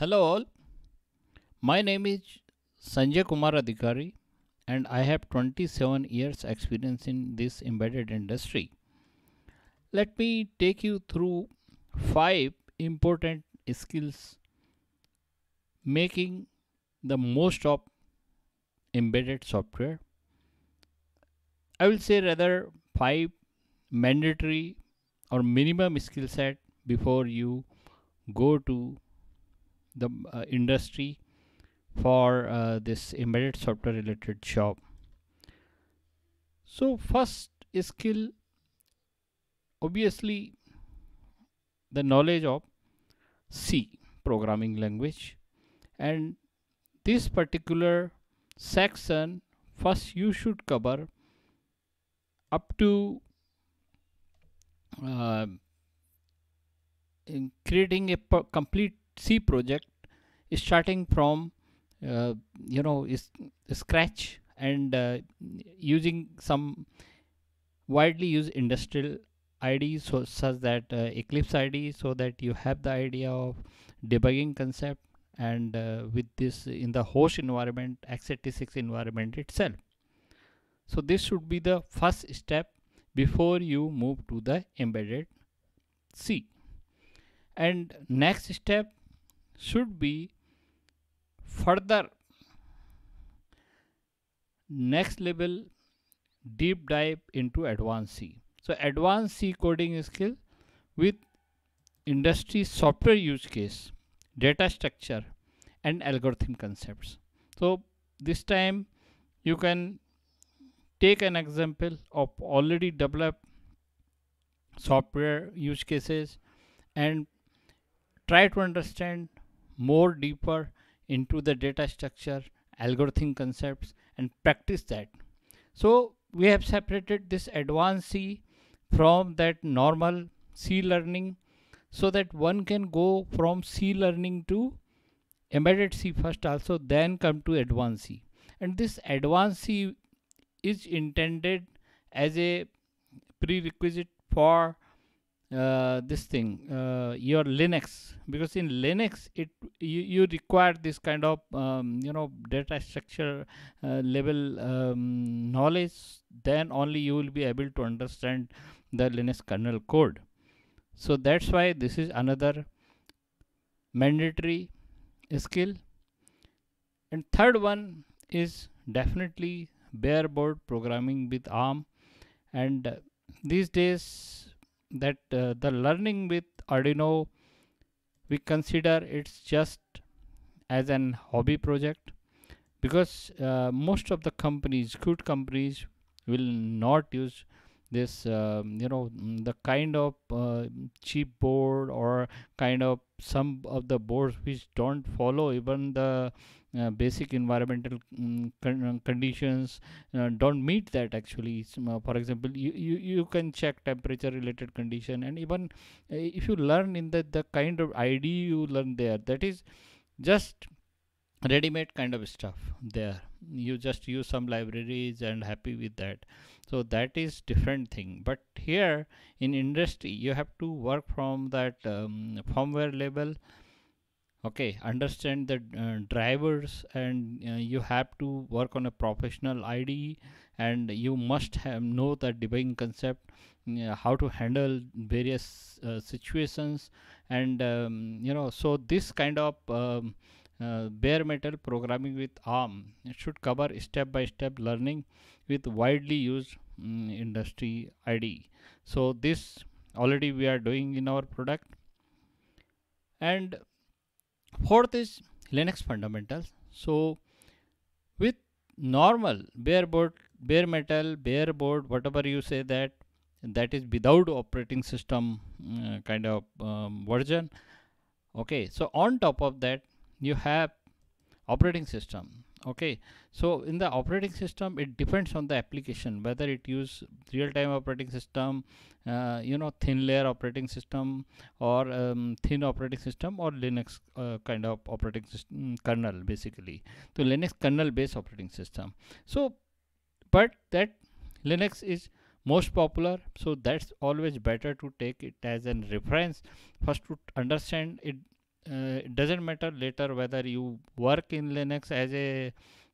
Hello all. My name is Sanjay Kumar Adhikari and I have 27 years experience in this embedded industry. Let me take you through five important skills making the most of embedded software. I will say rather five mandatory or minimum skill set before you go to the uh, industry for uh, this embedded software related job so first skill obviously the knowledge of C programming language and this particular section first you should cover up to uh, in creating a complete C project starting from uh, you know is scratch and uh, using some widely used industrial ID so such that uh, Eclipse ID so that you have the idea of debugging concept and uh, with this in the host environment x86 environment itself. So this should be the first step before you move to the embedded C. And next step should be further next level deep dive into advanced C. So advanced C coding skill with industry software use case, data structure and algorithm concepts. So this time you can take an example of already developed software use cases and try to understand more deeper into the data structure, algorithm concepts and practice that. So we have separated this advanced C from that normal C learning so that one can go from C learning to embedded C first also then come to advanced C and this advanced C is intended as a prerequisite for uh, this thing uh, your linux because in linux it you, you require this kind of um, you know data structure uh, level um, knowledge then only you will be able to understand the linux kernel code so that's why this is another mandatory skill and third one is definitely bareboard programming with arm and uh, these days that uh, the learning with Arduino we consider it's just as an hobby project because uh, most of the companies good companies will not use this um, you know mm, the kind of uh, cheap board or kind of some of the boards which don't follow even the uh, basic environmental um, conditions uh, don't meet that actually mm, uh, for example you, you you can check temperature related condition and even uh, if you learn in that the kind of id you learn there that is just ready-made kind of stuff there you just use some libraries and happy with that so that is different thing but here in industry you have to work from that um, firmware level okay understand the uh, drivers and uh, you have to work on a professional ide and you must have know the debugging concept uh, how to handle various uh, situations and um, you know so this kind of um, uh, bare metal programming with ARM should cover step by step learning with widely used um, industry ID. So this already we are doing in our product. And fourth is Linux fundamentals. So with normal bare board, bare metal, bare board, whatever you say that that is without operating system uh, kind of um, version okay so on top of that you have operating system okay so in the operating system it depends on the application whether it use real-time operating system uh, you know thin layer operating system or um, thin operating system or linux uh, kind of operating system mm, kernel basically so linux kernel based operating system so but that linux is most popular so that's always better to take it as a reference first to understand it uh, it doesn't matter later whether you work in Linux as a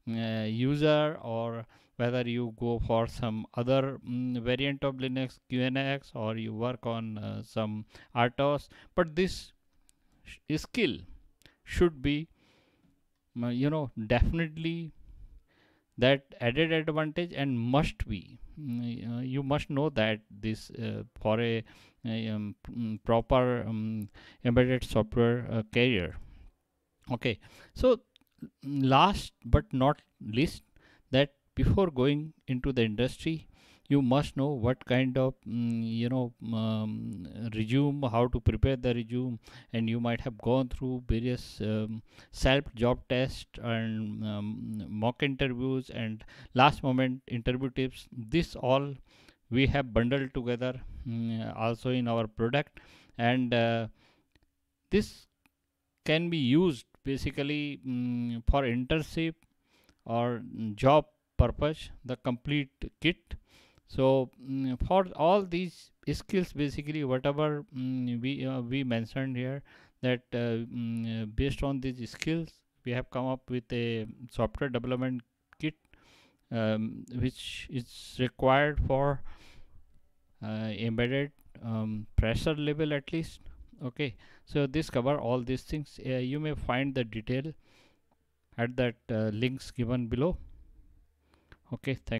uh, user or whether you go for some other mm, variant of Linux QNX or you work on uh, some RTOS but this sh skill should be uh, you know definitely that added advantage and must be mm, uh, you must know that this uh, for a, a um, mm, proper um, embedded software uh, carrier okay so last but not least that before going into the industry you must know what kind of mm, you know mm, um, resume how to prepare the resume and you might have gone through various um, self job tests and um, mock interviews and last moment interview tips this all we have bundled together mm, also in our product and uh, this can be used basically um, for internship or job purpose the complete kit so mm, for all these skills basically whatever mm, we uh, we mentioned here that uh, mm, based on these skills we have come up with a software development kit um, which is required for uh, embedded um, pressure level at least okay so this cover all these things uh, you may find the detail at that uh, links given below okay thank